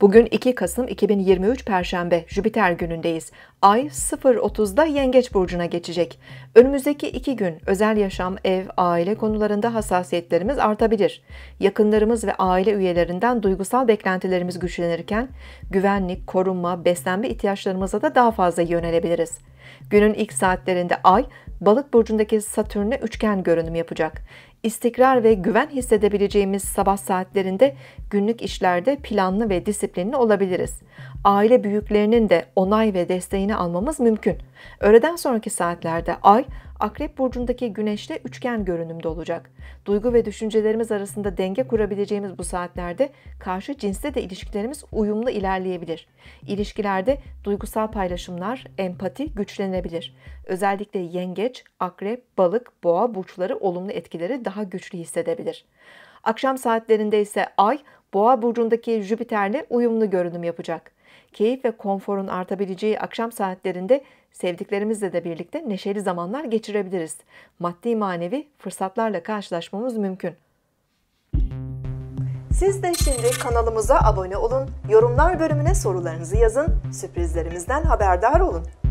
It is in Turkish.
Bugün 2 Kasım 2023 Perşembe Jüpiter günündeyiz. Ay 0.30'da Yengeç Burcu'na geçecek. Önümüzdeki iki gün özel yaşam, ev, aile konularında hassasiyetlerimiz artabilir. Yakınlarımız ve aile üyelerinden duygusal beklentilerimiz güçlenirken güvenlik, korunma, beslenme ihtiyaçlarımıza da daha fazla yönelebiliriz. Günün ilk saatlerinde Ay, Balık burcundaki Satürn'e üçgen görünüm yapacak. İstikrar ve güven hissedebileceğimiz sabah saatlerinde günlük işlerde planlı ve disiplinli olabiliriz. Aile büyüklerinin de onay ve desteğini almamız mümkün. Öğleden sonraki saatlerde Ay, Akrep burcundaki güneşte üçgen görünümde olacak. Duygu ve düşüncelerimiz arasında denge kurabileceğimiz bu saatlerde karşı cinsle de ilişkilerimiz uyumlu ilerleyebilir. İlişkilerde duygusal paylaşımlar, empati güçlenebilir. Özellikle yengeç, akrep, balık, boğa burçları olumlu etkileri daha güçlü hissedebilir. Akşam saatlerinde ise ay Boğa burcundaki Jüpiter'le uyumlu görünüm yapacak. Keyif ve konforun artabileceği akşam saatlerinde sevdiklerimizle de birlikte neşeli zamanlar geçirebiliriz. Maddi manevi fırsatlarla karşılaşmamız mümkün. Siz de şimdi kanalımıza abone olun, yorumlar bölümüne sorularınızı yazın, sürprizlerimizden haberdar olun.